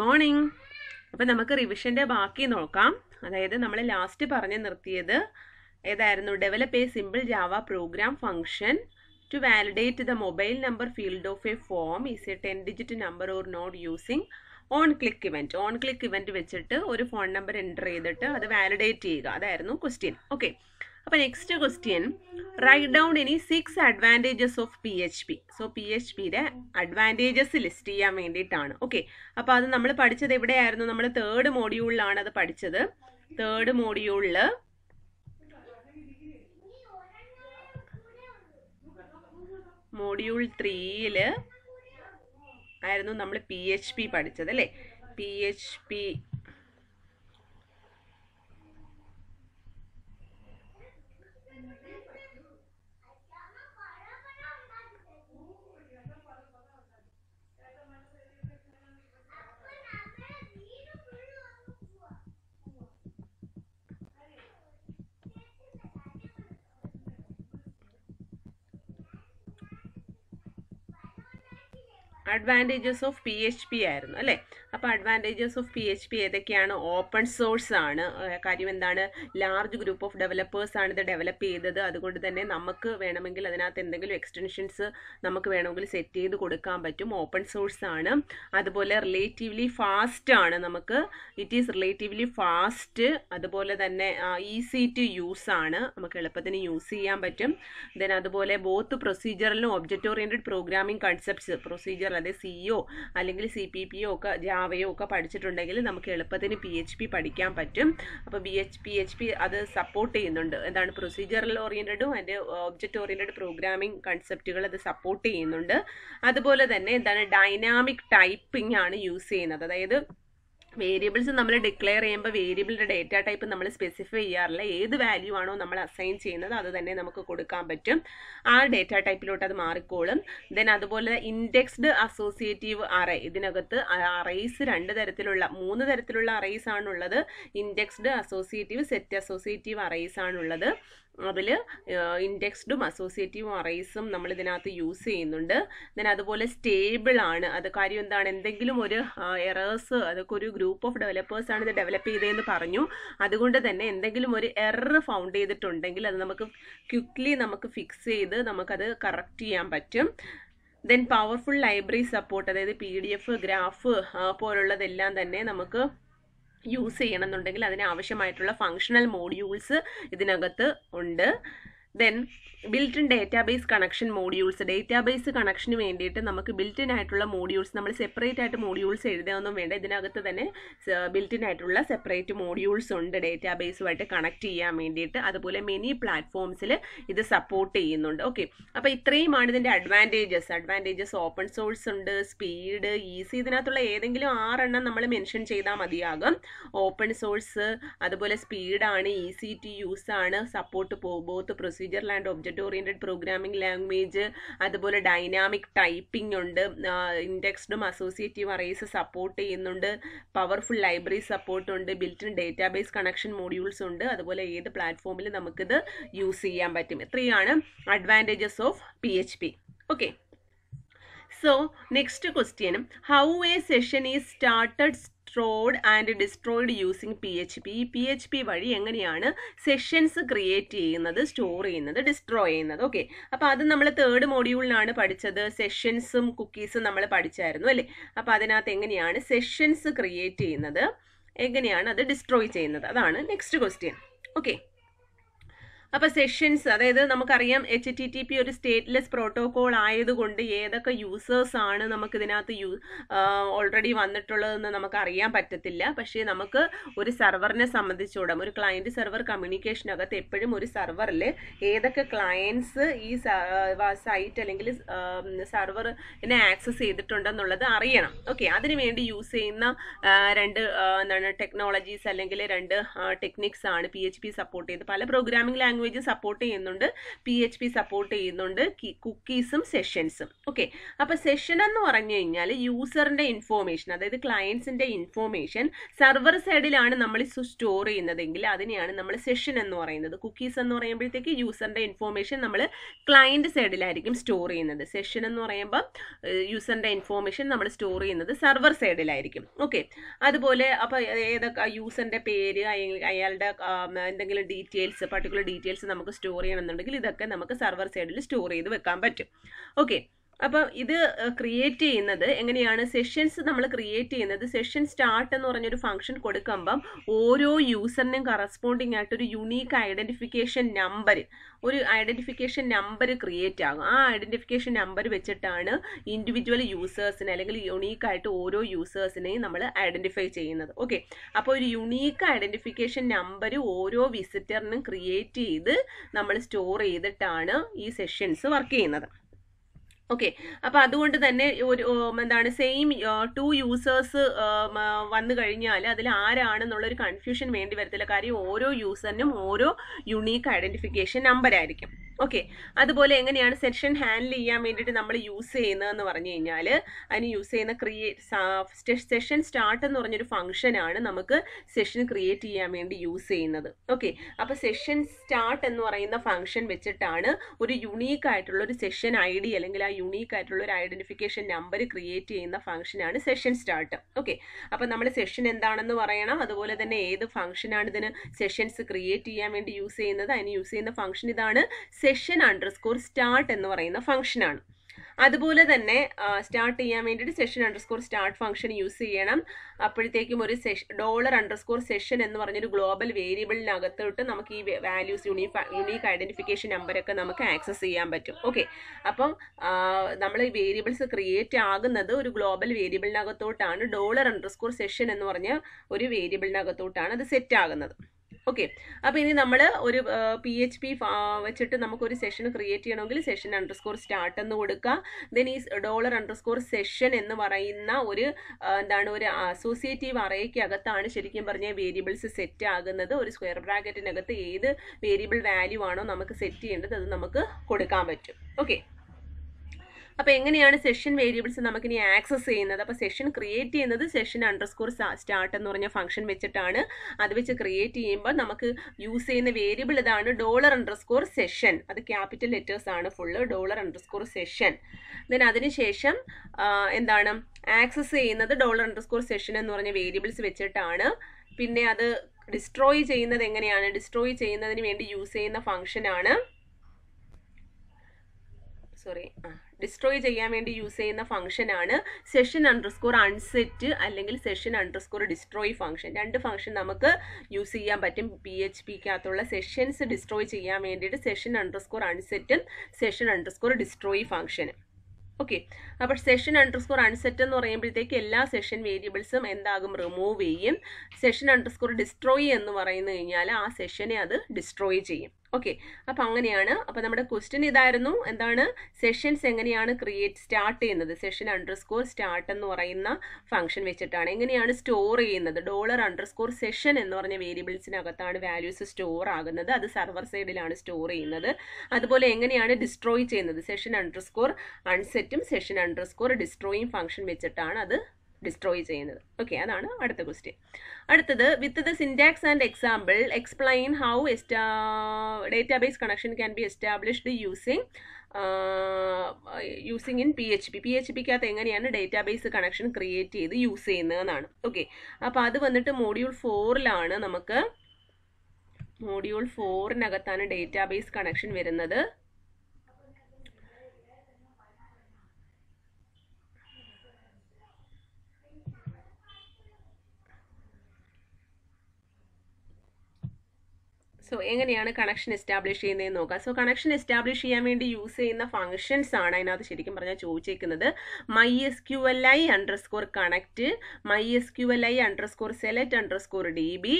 morning അപ്പം നമുക്ക് റിവിഷൻ്റെ ബാക്കി നോക്കാം അതായത് നമ്മൾ ലാസ്റ്റ് പറഞ്ഞ് നിർത്തിയത് ഏതായിരുന്നു develop a simple Java program function to validate the mobile number field of a form is a ten digit number or not using on click event on click event വെച്ചിട്ട് ഒരു ഫോൺ നമ്പർ എൻ്റർ ചെയ്തിട്ട് അത് validate ചെയ്യുക അതായിരുന്നു question okay അപ്പോൾ next question write down any six advantages of P H P so P H പിയുടെ advantages list ചെയ്യാൻ വേണ്ടിയിട്ടാണ് ഓക്കെ അപ്പോൾ അത് നമ്മൾ പഠിച്ചത് എവിടെയായിരുന്നു നമ്മൾ തേർഡ് മോഡ്യൂളിലാണ് അത് പഠിച്ചത് തേർഡ് മോഡ്യൂളിൽ മോഡ്യൂൾ ത്രീയില് ആയിരുന്നു നമ്മൾ പി എച്ച് പി പഠിച്ചത് അല്ലേ P H P advantages of P H P ആയിരുന്നു അല്ലേ അപ്പോൾ advantages of P H P ഏതൊക്കെയാണ് ഓപ്പൺ സോഴ്സ് ആണ് കാര്യം എന്താണ് ലാർജ് ഗ്രൂപ്പ് ഓഫ് ഡെവലപ്പേഴ്സ് ആണ് ഇത് ഡെവലപ്പ് ചെയ്തത് അതുകൊണ്ട് തന്നെ നമുക്ക് വേണമെങ്കിൽ അതിനകത്ത് എന്തെങ്കിലും എക്സ്റ്റൻഷൻസ് നമുക്ക് വേണമെങ്കിൽ സെറ്റ് ചെയ്ത് കൊടുക്കാൻ പറ്റും ഓപ്പൺ സോഴ്സ് ആണ് അതുപോലെ റിലേറ്റീവ്ലി ഫാസ്റ്റ് ആണ് നമുക്ക് ഇറ്റ് ഈസ് റിലേറ്റീവ്ലി ഫാസ്റ്റ് അതുപോലെ തന്നെ ഈസി ടു യൂസ് ആണ് നമുക്ക് എളുപ്പത്തിന് യൂസ് ചെയ്യാൻ പറ്റും ദെൻ അതുപോലെ ബോത്ത് പ്രൊസീജിയറിലും object oriented programming concepts procedure അതായത് സിഇഒ അല്ലെങ്കിൽ സി പി പി ഒക്കെ അവയും ഒക്കെ പഠിച്ചിട്ടുണ്ടെങ്കിൽ നമുക്ക് എളുപ്പത്തിന് പി എച്ച് പി പഠിക്കാൻ പറ്റും അപ്പോൾ B H P H P അത് സപ്പോർട്ട് ചെയ്യുന്നുണ്ട് എന്താണ് പ്രൊസീജിയറൽ ഓറിയൻറ്റഡും അതിൻ്റെ ഓബ്ജക്റ്റ് ഓറിയൻറ്റഡ് പ്രോഗ്രാമിംഗ് കൺസെപ്റ്റുകൾ അത് സപ്പോർട്ട് ചെയ്യുന്നുണ്ട് അതുപോലെ തന്നെ എന്താണ് ഡൈനാമിക് ടൈപ്പിംഗ് ആണ് യൂസ് ചെയ്യുന്നത് അതായത് വേരിയബിൾസ് നമ്മൾ ഡിക്ലെയർ ചെയ്യുമ്പോൾ വേരിയബിളിൻ്റെ ഡേറ്റ ടൈപ്പ് നമ്മൾ സ്പെസിഫൈ ചെയ്യാറില്ല ഏത് വാല്യൂ ആണോ നമ്മൾ അസൈൻ ചെയ്യുന്നത് അത് തന്നെ നമുക്ക് കൊടുക്കാൻ പറ്റും ആ ഡേറ്റ ടൈപ്പിലോട്ട് അത് മാറിക്കോളും ദെൻ അതുപോലെ ഇൻഡെക്സ്ഡ് അസോസിയേറ്റീവ് അറേ ഇതിനകത്ത് അറേസ് രണ്ട് തരത്തിലുള്ള മൂന്ന് തരത്തിലുള്ള അറേസ് ആണുള്ളത് indexed associative set associative arrays ആണുള്ളത് അതിൽ ഇൻഡെക്സ്ഡും അസോസിയേറ്റീവ് അറേസും നമ്മൾ ഇതിനകത്ത് യൂസ് ചെയ്യുന്നുണ്ട് ദെൻ അതുപോലെ സ്റ്റേബിൾ ആണ് അത് കാര്യം എന്താണ് എന്തെങ്കിലും ഒരു എറേഴ്സ് അതൊക്കെ ഒരു ഗ്രൂപ്പ് ഓഫ് ഡെവലപ്പേഴ്സ് ആണ് ഇത് ഡെവലപ്പ് ചെയ്തതെന്ന് പറഞ്ഞു അതുകൊണ്ട് തന്നെ എന്തെങ്കിലും ഒരു എറർ ഫൗണ്ട് ചെയ്തിട്ടുണ്ടെങ്കിൽ അത് നമുക്ക് ക്വിക്ക്ലി നമുക്ക് ഫിക്സ് ചെയ്ത് നമുക്കത് കറക്റ്റ് ചെയ്യാൻ പറ്റും ദെൻ പവർഫുൾ ലൈബ്രറി സപ്പോർട്ട് അതായത് പി ഡി എഫ് ഗ്രാഫ് പോലുള്ളതെല്ലാം തന്നെ നമുക്ക് യൂസ് ചെയ്യണമെന്നുണ്ടെങ്കിൽ അതിനാവശ്യമായിട്ടുള്ള ഫങ്ഷണൽ മോഡ്യൂൾസ് ഇതിനകത്ത് ഉണ്ട് then built in database connection modules database കണക്ഷന് വേണ്ടിയിട്ട് നമുക്ക് ബിൽറ്റിൻ ആയിട്ടുള്ള മോഡ്യൂൾസ് നമ്മൾ സെപ്പറേറ്റ് ആയിട്ട് മോഡ്യൂൾസ് എഴുതാനൊന്നും വേണ്ട ഇതിനകത്ത് തന്നെ ബിൽറ്റിൻ ആയിട്ടുള്ള സെപ്പറേറ്റ് മോഡ്യൂൾസ് ഉണ്ട് ഡേറ്റാബേസുമായിട്ട് കണക്ട് ചെയ്യാൻ വേണ്ടിയിട്ട് അതുപോലെ മെനി പ്ലാറ്റ്ഫോംസിൽ ഇത് സപ്പോർട്ട് ചെയ്യുന്നുണ്ട് ഓക്കെ അപ്പോൾ ഇത്രയുമാണ് ഇതിൻ്റെ അഡ്വാൻറ്റേജസ് അഡ്വാൻറ്റേജസ് ഓപ്പൺ സോഴ്സ് ഉണ്ട് സ്പീഡ് ഈസി ഇതിനകത്തുള്ള ഏതെങ്കിലും ആറെണ്ണം നമ്മൾ മെൻഷൻ ചെയ്താൽ മതിയാകും ഓപ്പൺ സോഴ്സ് അതുപോലെ സ്പീഡാണ് ഈസി ടു യൂസ് ആണ് support both procedure Switzerland object oriented programming language അതുപോലെ ഡൈനാമിക് ടൈപ്പിംഗ് ഉണ്ട് ഇൻഡെക്സ്ഡും അസോസിയേറ്റീവ് അറേസ് സപ്പോർട്ട് ചെയ്യുന്നുണ്ട് പവർഫുൾ ലൈബ്രറി സപ്പോർട്ട് ഉണ്ട് ബിൽറ്റിൻ ഡേറ്റാബേസ് കണക്ഷൻ മോഡ്യൂൾസ് ഉണ്ട് അതുപോലെ ഏത് പ്ലാറ്റ്ഫോമിൽ നമുക്കിത് യൂസ് ചെയ്യാൻ പറ്റും ഇത്രയാണ് advantages of P H P okay so next ക്വസ്റ്റ്യനും how a session is started stored and destroyed using P H P ഈ പി എച്ച് പി വഴി എങ്ങനെയാണ് സെഷൻസ് ക്രിയേറ്റ് ചെയ്യുന്നത് സ്റ്റോർ ചെയ്യുന്നത് ഡിസ്ട്രോയ് ചെയ്യുന്നത് ഓക്കെ അപ്പോൾ അത് നമ്മൾ തേർഡ് മോഡ്യൂളിലാണ് പഠിച്ചത് സെഷൻസും കുക്കീസും നമ്മൾ പഠിച്ചായിരുന്നു അല്ലേ അപ്പോൾ അതിനകത്ത് എങ്ങനെയാണ് സെഷൻസ് ക്രിയേറ്റ് ചെയ്യുന്നത് എങ്ങനെയാണ് അത് ഡിസ്ട്രോയ് ചെയ്യുന്നത് അതാണ് നെക്സ്റ്റ് ക്വസ്റ്റ്യൻ ഓക്കെ അപ്പോൾ സെഷൻസ് അതായത് നമുക്കറിയാം എച്ച് ടി ടി പി ഒരു സ്റ്റേറ്റ്ലെസ് പ്രോട്ടോകോൾ ആയതുകൊണ്ട് ഏതൊക്കെ യൂസേഴ്സ് ആണ് നമുക്കിതിനകത്ത് യൂ ഓൾറെഡി വന്നിട്ടുള്ളതെന്ന് നമുക്ക് അറിയാൻ പറ്റത്തില്ല പക്ഷേ നമുക്ക് ഒരു സെർവറിനെ സംബന്ധിച്ചോടാം ഒരു ക്ലയൻറ്റ് സെർവർ കമ്മ്യൂണിക്കേഷനകത്ത് എപ്പോഴും ഒരു സെർവറിൽ ഏതൊക്കെ ക്ലയൻസ് ഈ സൈറ്റ് അല്ലെങ്കിൽ സെർവറിനെ ആക്സസ് ചെയ്തിട്ടുണ്ടെന്നുള്ളത് അറിയണം ഓക്കെ അതിനുവേണ്ടി യൂസ് ചെയ്യുന്ന രണ്ട് എന്താണ് ടെക്നോളജീസ് അല്ലെങ്കിൽ രണ്ട് ടെക്നിക്സ് ആണ് പി എച്ച് പി സപ്പോർട്ട് ചെയ്ത് പല പ്രോഗ്രാമിംഗ് ലാംഗ്വേജ് ലാംഗ്വേജും സപ്പോർട്ട് ചെയ്യുന്നുണ്ട് പി എച്ച് പി സപ്പോർട്ട് ചെയ്യുന്നുണ്ട് കുക്കീസും സെഷൻസും ഓക്കെ അപ്പോൾ സെഷൻ എന്ന് പറഞ്ഞു കഴിഞ്ഞാൽ യൂസറിൻ്റെ ഇൻഫോർമേഷൻ അതായത് ക്ലയൻസിൻ്റെ ഇൻഫോർമേഷൻ സെർവർ സൈഡിലാണ് നമ്മൾ സ്റ്റോർ ചെയ്യുന്നതെങ്കിൽ അതിനെയാണ് നമ്മൾ സെഷൻ എന്ന് പറയുന്നത് കുക്കീസ് എന്ന് പറയുമ്പോഴത്തേക്ക് യൂസറിൻ്റെ ഇൻഫോർമേഷൻ നമ്മൾ ക്ലയൻറ്റ് സൈഡിലായിരിക്കും സ്റ്റോർ ചെയ്യുന്നത് സെഷൻ എന്ന് പറയുമ്പോൾ യൂസറിൻ്റെ ഇൻഫോർമേഷൻ നമ്മൾ സ്റ്റോർ ചെയ്യുന്നത് സെർവർ സൈഡിലായിരിക്കും ഓക്കെ അതുപോലെ അപ്പോൾ ഏതൊക്കെ യൂസറിൻ്റെ പേര് അയാളുടെ എന്തെങ്കിലും ഡീറ്റെയിൽസ് പർട്ടിക്കുലർ ഡീറ്റെയിൽസ് ഡീറ്റെയിൽസ് നമുക്ക് സ്റ്റോർ ചെയ്യണമെന്നുണ്ടെങ്കിൽ ഇതൊക്കെ നമുക്ക് സെർവർ സൈഡിൽ സ്റ്റോർ ചെയ്ത് വെക്കാൻ പറ്റും ഓക്കെ അപ്പം ഇത് ക്രിയേറ്റ് ചെയ്യുന്നത് എങ്ങനെയാണ് സെഷൻസ് നമ്മൾ ക്രിയേറ്റ് ചെയ്യുന്നത് സെഷൻ സ്റ്റാർട്ട് എന്ന് പറഞ്ഞൊരു ഫംഗ്ഷൻ കൊടുക്കുമ്പം ഓരോ യൂസറിനും കറസ്പോണ്ടിങ് ആയിട്ട് ഒരു യുണീക്ക് ഐഡൻറ്റിഫിക്കേഷൻ നമ്പർ ഒരു ഐഡൻറ്റിഫിക്കേഷൻ നമ്പർ ക്രിയേറ്റ് ആകും ആ ഐഡൻറ്റിഫിക്കേഷൻ നമ്പർ വെച്ചിട്ടാണ് ഇൻഡിവിജ്വൽ യൂസേഴ്സിനെ അല്ലെങ്കിൽ യുണീക്കായിട്ട് ഓരോ യൂസേഴ്സിനെയും നമ്മൾ ഐഡൻറ്റിഫൈ ചെയ്യുന്നത് ഓക്കെ അപ്പോൾ ഒരു യുണീക്ക് ഐഡൻറ്റിഫിക്കേഷൻ നമ്പർ ഓരോ വിസിറ്ററിനും ക്രിയേറ്റ് ചെയ്ത് നമ്മൾ സ്റ്റോർ ചെയ്തിട്ടാണ് ഈ സെഷൻസ് വർക്ക് ചെയ്യുന്നത് ഓക്കെ അപ്പോൾ അതുകൊണ്ട് തന്നെ ഒരു എന്താണ് സെയിം ടു യൂസേഴ്സ് വന്നു കഴിഞ്ഞാൽ അതിൽ ആരാണെന്നുള്ളൊരു കൺഫ്യൂഷൻ വേണ്ടി വരത്തില്ല കാര്യം ഓരോ യൂസറിനും ഓരോ യുണീക്ക് ഐഡൻറ്റിഫിക്കേഷൻ നമ്പർ ആയിരിക്കും ഓക്കെ അതുപോലെ എങ്ങനെയാണ് സെഷൻ ഹാൻഡിൽ ചെയ്യാൻ വേണ്ടിയിട്ട് നമ്മൾ യൂസ് ചെയ്യുന്നതെന്ന് പറഞ്ഞു കഴിഞ്ഞാൽ അതിന് യൂസ് ചെയ്യുന്ന ക്രിയേറ്റ് സെഷൻ സ്റ്റാർട്ട് എന്ന് പറഞ്ഞൊരു ഫംഗ്ഷനാണ് നമുക്ക് സെഷൻ ക്രിയേറ്റ് ചെയ്യാൻ വേണ്ടി യൂസ് ചെയ്യുന്നത് ഓക്കെ അപ്പോൾ സെഷൻ സ്റ്റാർട്ട് എന്ന് പറയുന്ന ഫംഗ്ഷൻ വെച്ചിട്ടാണ് ഒരു യുണീക്ക് ആയിട്ടുള്ള ഒരു സെഷൻ ഐ ഡി അല്ലെങ്കിൽ ആ യുണീക്ക് ആയിട്ടുള്ള ഒരു ഐഡൻറ്റിഫിക്കേഷൻ നമ്പർ ക്രിയേറ്റ് ചെയ്യുന്ന ഫംഗ്ഷനാണ് സെഷൻ സ്റ്റാർട്ട് ഓക്കെ അപ്പോൾ നമ്മൾ സെഷൻ എന്താണെന്ന് പറയണം അതുപോലെ തന്നെ ഏത് ഫംഗ്ഷനാണ് ഇതിന് സെഷൻസ് ക്രിയേറ്റ് ചെയ്യാൻ വേണ്ടി യൂസ് ചെയ്യുന്നത് അതിന് യൂസ് ചെയ്യുന്ന ഫംഗ്ഷൻ ഇതാണ് സെഷൻ അണ്ടർസ്കോർ സ്റ്റാർട്ട് എന്ന് പറയുന്ന ഫംഗ്ഷനാണ് അതുപോലെ തന്നെ സ്റ്റാർട്ട് ചെയ്യാൻ വേണ്ടിയിട്ട് session underscore start function use ചെയ്യണം അപ്പോഴത്തേക്കും ഒരു സെഷ ഡോളർ അണ്ടർസ്കോർ സെഷൻ എന്ന് പറഞ്ഞൊരു ഗ്ലോബൽ വേരിയബിളിനകത്തോട്ട് നമുക്ക് ഈ വാല്യൂസ് യൂണീഫ് യുണീക്ക് ഐഡൻറ്റിഫിക്കേഷൻ നമ്പറൊക്കെ നമുക്ക് ആക്സസ് ചെയ്യാൻ പറ്റും ഓക്കെ അപ്പം നമ്മൾ ഈ വേരിയബിൾസ് ക്രിയേറ്റ് ആകുന്നത് ഒരു ഗ്ലോബൽ വേരിയബിളിനകത്തോട്ടാണ് ഡോളർ അണ്ടർസ്കോർ സെഷൻ എന്ന് പറഞ്ഞ ഒരു വേരിയബിളിനകത്തോട്ടാണ് അത് സെറ്റ് ആകുന്നത് ഓക്കെ അപ്പോൾ ഇനി നമ്മൾ ഒരു പി എച്ച് പി വെച്ചിട്ട് നമുക്കൊരു സെഷൻ ക്രിയേറ്റ് ചെയ്യണമെങ്കിൽ സെഷൻ അണ്ടർസ്കോർ സ്റ്റാർട്ട് എന്ന് കൊടുക്കുക ദെൻ ഈ ഡോളർ അണ്ടർസ്കോർ സെഷൻ എന്ന് പറയുന്ന ഒരു എന്താണ് ഒരു അസോസിയേറ്റീവ് അറേക്കകത്താണ് ശരിക്കും പറഞ്ഞാൽ വേരിയബിൾസ് സെറ്റ് ആകുന്നത് ഒരു സ്ക്വയർ ബ്രാക്കറ്റിനകത്ത് ഏത് വേരിയബിൾ വാല്യൂ ആണോ നമുക്ക് സെറ്റ് ചെയ്യേണ്ടത് അത് നമുക്ക് കൊടുക്കാൻ പറ്റും ഓക്കെ അപ്പോൾ എങ്ങനെയാണ് സെഷൻ വേരിയബിൾസ് നമുക്കിനി ആക്സസ് ചെയ്യുന്നത് അപ്പോൾ സെഷൻ ക്രിയേറ്റ് ചെയ്യുന്നത് സെഷൻ അണ്ടർസ്കോർ സ്റ്റാർട്ട് എന്ന് പറഞ്ഞ ഫംഗ്ഷൻ വെച്ചിട്ടാണ് അത് വെച്ച് ക്രിയേറ്റ് ചെയ്യുമ്പോൾ നമുക്ക് യൂസ് ചെയ്യുന്ന വേരിയബിൾ ഇതാണ് ഡോളർ അണ്ടർസ്കോർ സെഷൻ അത് ക്യാപിറ്റൽ ലെറ്റേഴ്സ് ആണ് full dollar underscore session then അതിനുശേഷം എന്താണ് ആക്സസ് ചെയ്യുന്നത് ഡോളർ അണ്ടർസ്കോർ സെഷൻ എന്ന് പറഞ്ഞ വേരിയബിൾസ് വെച്ചിട്ടാണ് പിന്നെ അത് ഡിസ്ട്രോയ് ചെയ്യുന്നത് എങ്ങനെയാണ് ഡിസ്ട്രോയ് ചെയ്യുന്നതിന് വേണ്ടി യൂസ് ചെയ്യുന്ന ഫംഗ്ഷനാണ് സോറി ആ ഡിസ്ട്രോയ് ചെയ്യാൻ വേണ്ടി യൂസ് ചെയ്യുന്ന ഫംഗ്ഷനാണ് സെഷൻ അണ്ടർസ്കോർ അൺസെറ്റ് അല്ലെങ്കിൽ സെഷൻ അണ്ടർസ്കോർ ഡിസ്ട്രോയ് ഫംഗ്ഷൻ രണ്ട് ഫംഗ്ഷൻ നമുക്ക് യൂസ് ചെയ്യാൻ പറ്റും പി എച്ച് പിക്കകത്തുള്ള സെഷൻസ് ഡിസ്ട്രോയ് ചെയ്യാൻ വേണ്ടിയിട്ട് സെഷൻ അണ്ടർസ്കോർ അൺസെറ്റും സെഷൻ അണ്ടർസ്കോർ ഡിസ്ട്രോയ് ഫംഗ്ഷനും ഓക്കെ അപ്പോൾ സെഷൻ അണ്ടർസ്കോർ അൺസെറ്റ് എന്ന് പറയുമ്പോഴത്തേക്ക് എല്ലാ സെഷൻ വേരിയബിൾസും എന്താകും റിമൂവ് ചെയ്യും സെഷൻ അണ്ടർസ്കോർ ഡിസ്ട്രോയ് എന്ന് പറയുന്നു കഴിഞ്ഞാൽ ആ സെഷനെ അത് ഡിസ്ട്രോയ് ചെയ്യും ഓക്കെ അപ്പം അങ്ങനെയാണ് അപ്പം നമ്മുടെ ക്വസ്റ്റ്യൻ ഇതായിരുന്നു എന്താണ് സെഷൻസ് എങ്ങനെയാണ് ക്രിയേറ്റ് സ്റ്റാർട്ട് ചെയ്യുന്നത് സെഷൻ അണ്ടർസ്കോർ സ്റ്റാർട്ട് എന്ന് പറയുന്ന ഫംഗ്ഷൻ വെച്ചിട്ടാണ് എങ്ങനെയാണ് സ്റ്റോർ ചെയ്യുന്നത് ഡോളർ അണ്ടർസ്കോർ സെഷൻ എന്ന് പറഞ്ഞ വേരിയബിൾസിനകത്താണ് വാല്യൂസ് സ്റ്റോർ ആകുന്നത് അത് സർവർ സൈഡിലാണ് സ്റ്റോർ ചെയ്യുന്നത് അതുപോലെ എങ്ങനെയാണ് ഡിസ്ട്രോയ് ചെയ്യുന്നത് സെഷൻ അണ്ടർസ്കോർ അൺസെറ്റും സെഷൻ അണ്ടർസ്കോർ ഡിസ്ട്രോയും ഫംഗ്ഷൻ വെച്ചിട്ടാണ് അത് ഡിസ്ട്രോയ് ചെയ്യുന്നത് ഓക്കെ അതാണ് അടുത്ത ക്വസ്റ്റ്യൻ അടുത്തത് with the syntax and example explain how esta database connection can be established using using in P H P P H പിക്കകത്ത് എങ്ങനെയാണ് ഡേറ്റാബേസ് കണക്ഷൻ ക്രിയേറ്റ് ചെയ്ത് യൂസ് ചെയ്യുന്നതെന്നാണ് ഓക്കെ അപ്പോൾ അത് വന്നിട്ട് മോഡ്യൂൾ ഫോറിലാണ് നമുക്ക് മോഡ്യൂൾ ഫോറിനകത്താണ് ഡേറ്റാബേസ് കണക്ഷൻ വരുന്നത് സോ എങ്ങനെയാണ് കണക്ഷൻ എസ്റ്റാബ്ലിഷ് ചെയ്യുന്നതെന്ന് നോക്കാം സോ കണക്ഷൻ എസ്റ്റാബ്ലിഷ് ചെയ്യാൻ വേണ്ടി യൂസ് ചെയ്യുന്ന ഫംഗ്ഷൻസ് ആണ് അതിനകത്ത് ശരിക്കും പറഞ്ഞാൽ ചോദിച്ചേക്കുന്നത് my S Q L I underscore connect my S Q L I underscore select underscore D B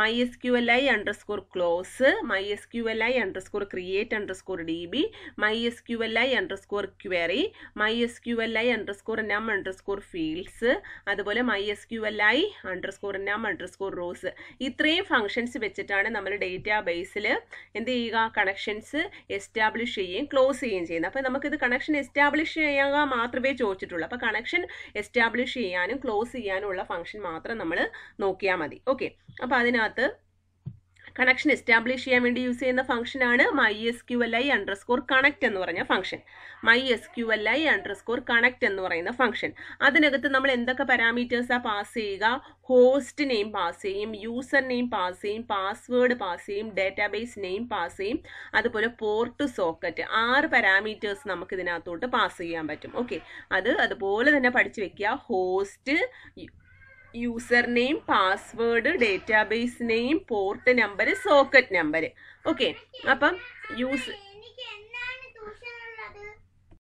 my S Q L I underscore close my S Q L I underscore create underscore D B my S Q L I underscore query my S Q L I underscore num underscore fields അതുപോലെ my S Q L I underscore num underscore rows ഇത്രയും functions വെച്ചിട്ടാണ് നമ്മൾ data ബേസിൽ എന്ത് ചെയ്യുക connections establish ചെയ്യുകയും close ചെയ്യുകയും ചെയ്യുന്നത് അപ്പോൾ നമുക്കിത് കണക്ഷൻ എസ്റ്റാബ്ലിഷ് ചെയ്യുക മാത്രമേ ചോദിച്ചിട്ടുള്ളൂ അപ്പോൾ കണക്ഷൻ എസ്റ്റാബ്ലിഷ് ചെയ്യാനും ക്ലോസ് ചെയ്യാനും ഉള്ള ഫംഗ്ഷൻ മാത്രം നമ്മൾ നോക്കിയാൽ മതി ഓക്കെ അപ്പോൾ അതിനകത്ത് കണക്ഷൻ എസ്റ്റാബ്ലിഷ് ചെയ്യാൻ വേണ്ടി യൂസ് ചെയ്യുന്ന ഫംഗ്ഷൻ ആണ് my S Q L I score connect എന്ന് പറഞ്ഞ function my S Q L I score connect എന്ന് പറയുന്ന ഫംഗ്ഷൻ അതിനകത്ത് നമ്മൾ എന്തൊക്കെ പാരാമീറ്റേഴ്സാണ് പാസ് ചെയ്യുക ഹോസ്റ്റ് നെയിം പാസ് ചെയ്യും യൂസർ നെയിം പാസ് ചെയ്യും പാസ്വേഡ് പാസ് ചെയ്യും ഡേറ്റാബേസ് നെയിം പാസ് ചെയ്യും അതുപോലെ പോർട്ട് സോക്കറ്റ് ആറ് പാരാമീറ്റേഴ്സ് നമുക്ക് ഇതിനകത്തോട്ട് പാസ് ചെയ്യാൻ പറ്റും ഓക്കെ അത് അതുപോലെ തന്നെ പഠിച്ചു വെക്കുക host user name password database name port number socket number okay അപ്പം യൂസ്